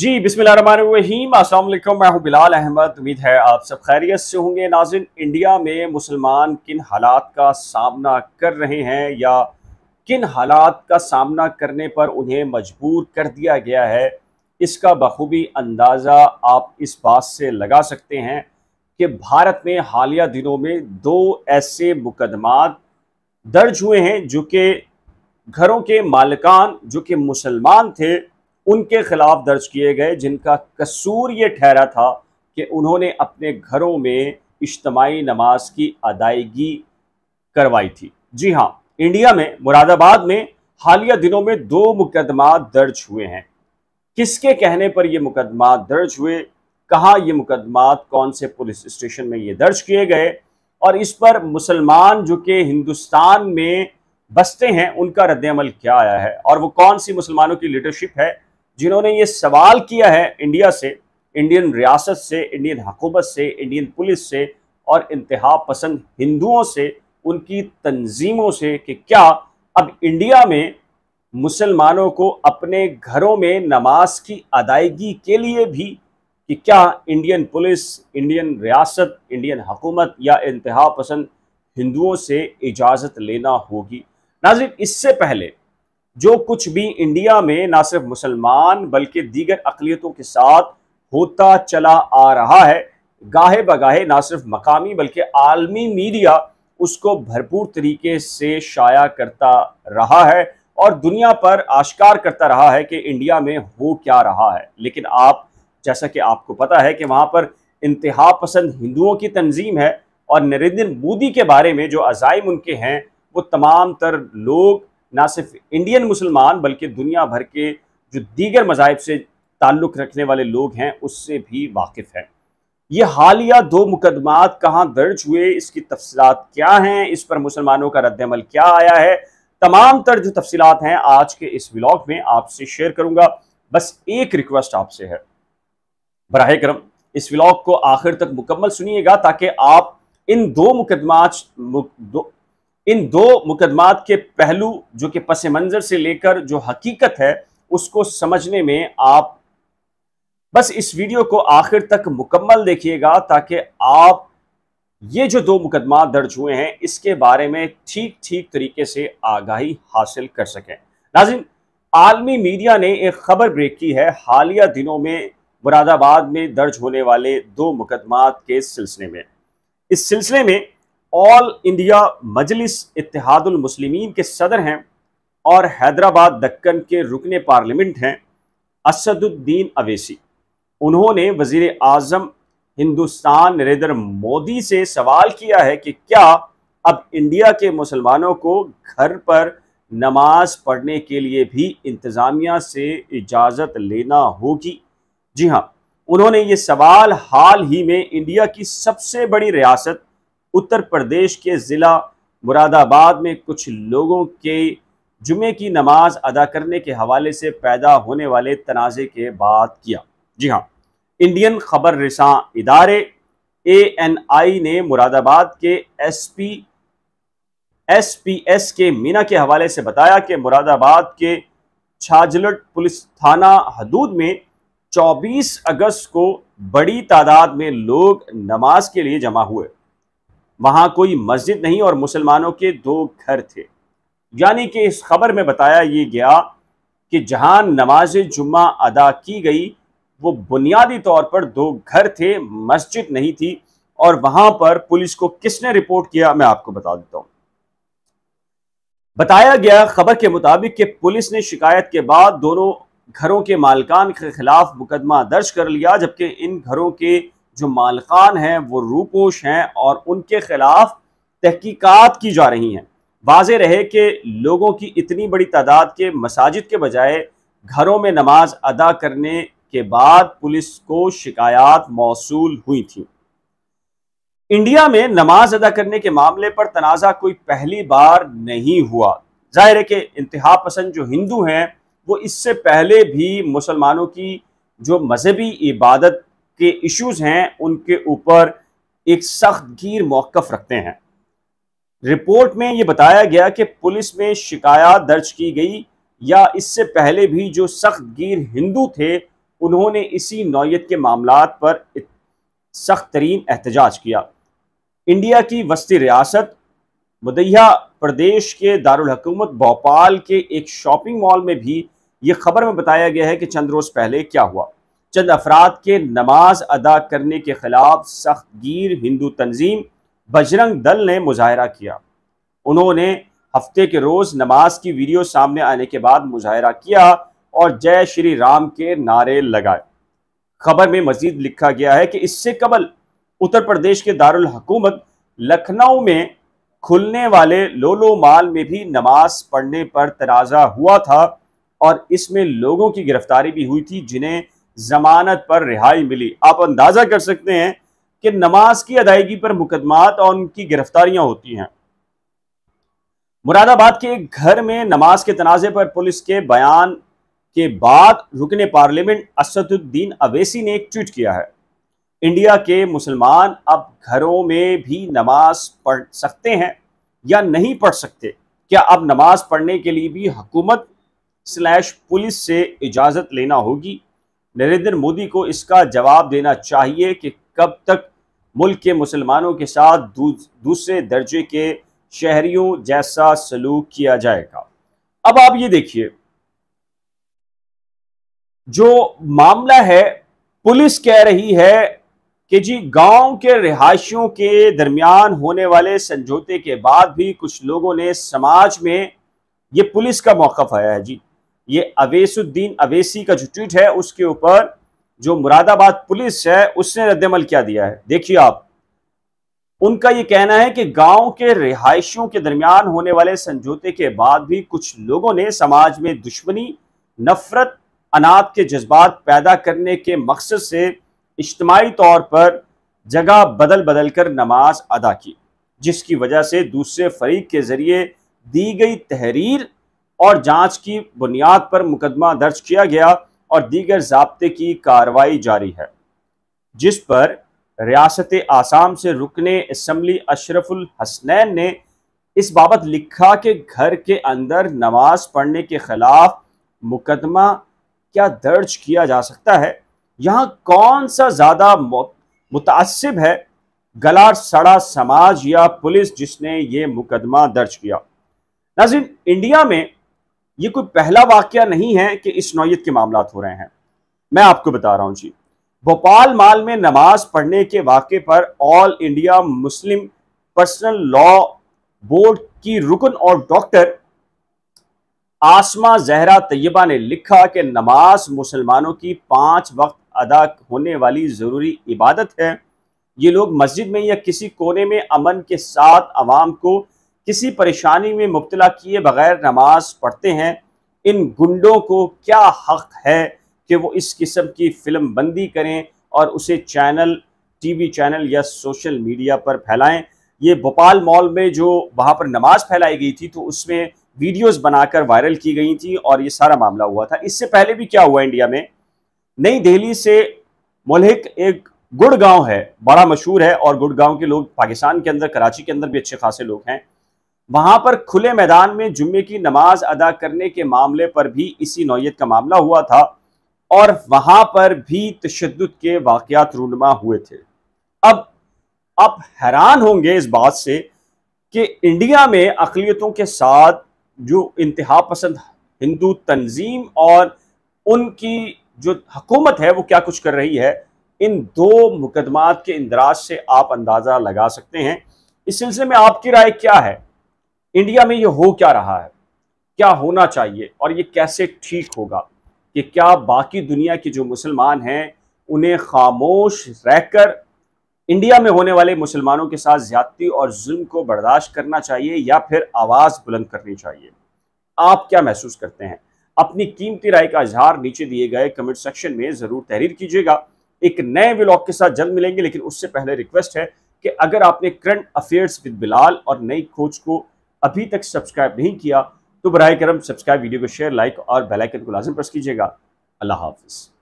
जी बिस्मिल्लाहिर्रहमानिर्रहीम अस्सलाम मैं हूं बिलाल अहमद उम्मीद है आप सब खैरियत से होंगे नाजिन इंडिया में मुसलमान किन हालात का सामना कर रहे हैं या किन हालात का सामना करने पर उन्हें मजबूर कर दिया गया है इसका बखूबी अंदाज़ा आप इस बात से लगा सकते हैं कि भारत में हालिया दिनों में दो ऐसे मुकदमात दर्ज हुए हैं जो कि घरों के मालकान जो कि मुसलमान थे उनके खिलाफ दर्ज किए गए जिनका कसूर ये ठहरा था कि उन्होंने अपने घरों में इज्तमाही नमाज की अदायगी करवाई थी जी हाँ इंडिया में मुरादाबाद में हालिया दिनों में दो मुकदमा दर्ज हुए हैं किसके कहने पर ये मुकदमा दर्ज हुए कहाँ ये मुकदमा कौन से पुलिस स्टेशन में ये दर्ज किए गए और इस पर मुसलमान जो कि हिंदुस्तान में बसते हैं उनका रद्दमल क्या आया है और वो कौन सी मुसलमानों की लीडरशिप है जिन्होंने ये सवाल किया है इंडिया से इंडियन रियासत से इंडियन हकूमत से इंडियन पुलिस से और इंतहा पसंद हिंदुओं से उनकी तंजीमों से कि क्या अब इंडिया में मुसलमानों को अपने घरों में नमाज की अदायगी के लिए भी कि क्या इंडियन पुलिस इंडियन रियासत इंडियन हकूमत या इंतहा पसंद हिंदुओं से इजाज़त लेना होगी नाजिर इससे पहले जो कुछ भी इंडिया में ना सिर्फ मुसलमान बल्कि दीगर अकलीतों के साथ होता चला आ रहा है गाहे बगाहे ना सिर्फ मकामी बल्कि आलमी मीडिया उसको भरपूर तरीके से शाया करता रहा है और दुनिया पर आश्कार करता रहा है कि इंडिया में हो क्या रहा है लेकिन आप जैसा कि आपको पता है कि वहाँ पर इंतहा पसंद हिंदुओं की तंजीम है और नरेंद्र मोदी के बारे में जो अजाइम उनके हैं वो तमाम तर लोग ना सिर्फ इंडियन मुसलमान बल्कि दुनिया भर के जो दीगर मज़ाहब से ताल्लुक़ रखने वाले लोग हैं उससे भी वाकिफ़ हैं ये हालिया दो मुकदमात कहाँ दर्ज हुए इसकी तफसलत क्या हैं इस पर मुसलमानों का रद्दमल क्या आया है तमाम तर जो तफसलत हैं आज के इस ब्लॉग में आपसे शेयर करूंगा बस एक रिक्वेस्ट आपसे है बरह करम इस ब्लॉग को आखिर तक मुकम्मल सुनिएगा ताकि आप इन दो मुकदमा इन दो मुकदमात के पहलू जो कि पस मंज़र से लेकर जो हकीकत है उसको समझने में आप बस इस वीडियो को आखिर तक मुकम्मल देखिएगा ताकि आप ये जो दो मुकदमा दर्ज हुए हैं इसके बारे में ठीक ठीक तरीके से आगाही हासिल कर सकें नाजिन आलमी मीडिया ने एक खबर ब्रेक की है हालिया दिनों में मुरादाबाद में दर्ज होने वाले दो मुकदमात के सिलसिले में इस सिलसिले में ऑल इंडिया मजलिस इतिहादुल मुस्लिमीन के सदर हैं और हैदराबाद दक्कन के रुकन पार्लियामेंट हैं असदुद्दीन अवैसी उन्होंने वजीर आजम हिंदुस्तान नरेंद्र मोदी से सवाल किया है कि क्या अब इंडिया के मुसलमानों को घर पर नमाज पढ़ने के लिए भी इंतज़ामिया से इजाज़त लेना होगी जी हाँ उन्होंने ये सवाल हाल ही में इंडिया की सबसे बड़ी रियासत उत्तर प्रदेश के ज़िला मुरादाबाद में कुछ लोगों के जुमे की नमाज अदा करने के हवाले से पैदा होने वाले तनाज़े के बाद किया जी हाँ इंडियन खबर रसां इदारे ए एन आई ने मुरादाबाद के S P S P S K Meena के हवाले से बताया कि मुरादाबाद के छाजलट पुलिस थाना हदूद में 24 अगस्त को बड़ी तादाद में लोग नमाज के लिए जमा हुए वहाँ कोई मस्जिद नहीं और मुसलमानों के दो घर थे यानी कि इस खबर में बताया ये गया कि जहाँ नमाज जुम्मा अदा की गई वो बुनियादी तौर पर दो घर थे मस्जिद नहीं थी और वहां पर पुलिस को किसने रिपोर्ट किया मैं आपको बता देता हूं बताया गया खबर के मुताबिक कि पुलिस ने शिकायत के बाद दोनों घरों के मालकान के खिलाफ मुकदमा दर्ज कर लिया जबकि इन घरों के जो मालकान हैं वो रूपोश हैं और उनके खिलाफ तहकीकात की जा रही हैं वाज रहे कि लोगों की इतनी बड़ी तादाद के मसाजिद के बजाय घरों में नमाज अदा करने के बाद पुलिस को शिकायत मौसू हुई थी इंडिया में नमाज अदा करने के मामले पर तनाज़ा कोई पहली बार नहीं हुआ जाहिर है कि इंतहा पसंद जो हिंदू हैं वो इससे पहले भी मुसलमानों की जो मजहबी इबादत के इश्यूज हैं उनके ऊपर एक सख्त गिर मौकफ रखते हैं रिपोर्ट में यह बताया गया कि पुलिस में शिकायत दर्ज की गई या इससे पहले भी जो सख्त गिर हिंदू थे उन्होंने इसी नौत के मामला पर सख्त तरीन एहतजाज किया इंडिया की वस्ती रियासत मदैया प्रदेश के दारुलकूमत भोपाल के एक शॉपिंग मॉल में भी ये खबर में बताया गया है कि चंद रोज पहले क्या हुआ चंद अफराद के नमाज अदा करने के खिलाफ सख्त गिर हिंदू तंजीम बजरंग दल ने मुजाहरा किया उन्होंने हफ्ते के रोज़ नमाज की वीडियो सामने आने के बाद मुजाहरा किया और जय श्री राम के नारे लगाए खबर में मजीद लिखा गया है कि इससे कबल उत्तर प्रदेश के दारुल हकूमत लखनऊ में खुलने वाले लोलो माल में भी नमाज पढ़ने पर तनाज़ा हुआ था और इसमें लोगों की गिरफ्तारी भी हुई थी जिन्हें जमानत पर रिहाई मिली आप अंदाजा कर सकते हैं कि नमाज की अदायगी पर मुकदमात और उनकी गिरफ्तारियां होती हैं मुरादाबाद के एक घर में नमाज के तनाजे पर पुलिस के बयान के बाद रुकने पार्लियामेंट असदुद्दीन अवेसी ने एक ट्वीट किया है इंडिया के मुसलमान अब घरों में भी नमाज पढ़ सकते हैं या नहीं पढ़ सकते क्या अब नमाज पढ़ने के लिए भी हुकूमत स्लैश पुलिस से इजाज़त लेना होगी नरेंद्र मोदी को इसका जवाब देना चाहिए कि कब तक मुल्क के मुसलमानों के साथ दूसरे दर्जे के शहरियों जैसा सलूक किया जाएगा अब आप ये देखिए जो मामला है पुलिस कह रही है कि जी गांव के रिहायशियों के दरमियान होने वाले समझौते के बाद भी कुछ लोगों ने समाज में ये पुलिस का मौका आया है जी ये अवेसुद्दीन अवेसी का जो ट्वीट है उसके ऊपर जो मुरादाबाद पुलिस है उसने रद्दमल क्या दिया है देखिए आप उनका ये कहना है कि गांव के रिहायशियों के दरमियान होने वाले समझौते के बाद भी कुछ लोगों ने समाज में दुश्मनी नफरत अनाथ के जज्बात पैदा करने के मकसद से इज्तमाही तौर पर जगह बदल बदल कर नमाज अदा की जिसकी वजह से दूसरे फरीक के जरिए दी गई तहरीर और जांच की बुनियाद पर मुकदमा दर्ज किया गया और दीगर जबते की कार्रवाई जारी है जिस पर रियासत आसाम से रुकने इसम्बली अशरफुल हसनैन ने इस बाबत लिखा कि घर के अंदर नमाज पढ़ने के खिलाफ मुकदमा क्या दर्ज किया जा सकता है यहाँ कौन सा ज़्यादा मुतासिब है गला सड़ा समाज या पुलिस जिसने ये मुकदमा दर्ज किया नाजिन इंडिया में ये कोई पहला वाक्य नहीं है कि इस नौत के मामला हो रहे हैं मैं आपको बता रहा हूं जी भोपाल माल में नमाज पढ़ने के वाक्य पर all India Muslim personal law board की रुकन और डॉक्टर आसमा जहरा तैयबा ने लिखा कि नमाज मुसलमानों की पांच वक्त अदा होने वाली ज़रूरी इबादत है ये लोग मस्जिद में या किसी कोने में अमन के साथ आवाम को किसी परेशानी में मुबतला किए बगैर नमाज पढ़ते हैं इन गुंडों को क्या हक है कि वो इस किस्म की फिल्म बंदी करें और उसे चैनल टीवी चैनल या सोशल मीडिया पर फैलाएं ये भोपाल मॉल में जो वहाँ पर नमाज फैलाई गई थी तो उसमें वीडियोस बनाकर वायरल की गई थी और ये सारा मामला हुआ था इससे पहले भी क्या हुआ इंडिया में नई दिल्ली से मलहिक एक गुड़गांव है बड़ा मशहूर है और गुड़गांव के लोग पाकिस्तान के अंदर कराची के अंदर भी अच्छे खासे लोग हैं वहां पर खुले मैदान में जुम्मे की नमाज अदा करने के मामले पर भी इसी नौीयत का मामला हुआ था और वहां पर भी तशद के वाक़त रूनमा हुए थे अब आप हैरान होंगे इस बात से कि इंडिया में अकलीतों के साथ जो इंतहा पसंद हिंदू तंजीम और उनकी जो हकूमत है वो क्या कुछ कर रही है इन दो मुकदमात के इंदराज से आप अंदाज़ा लगा सकते हैं इस सिलसिले में आपकी राय क्या है इंडिया में ये हो क्या रहा है क्या होना चाहिए और ये कैसे ठीक होगा कि क्या बाकी दुनिया के जो मुसलमान हैं उन्हें खामोश रहकर इंडिया में होने वाले मुसलमानों के साथ ज्यादती और जुल्म को बर्दाश्त करना चाहिए या फिर आवाज़ बुलंद करनी चाहिए आप क्या महसूस करते हैं अपनी कीमती राय का इजहार नीचे दिए गए कमेंट सेक्शन में ज़रूर तहरीर कीजिएगा एक नए व्लॉग के साथ जल्द मिलेंगे लेकिन उससे पहले रिक्वेस्ट है कि अगर आपने करंट अफेयर्स विद बिलाल और नई खोज को अभी तक सब्सक्राइब नहीं किया तो बर करम सब्सक्राइब वीडियो को शेयर लाइक और बेलाइकन को लाजम प्रेस कीजिएगा अल्लाह हाफिज़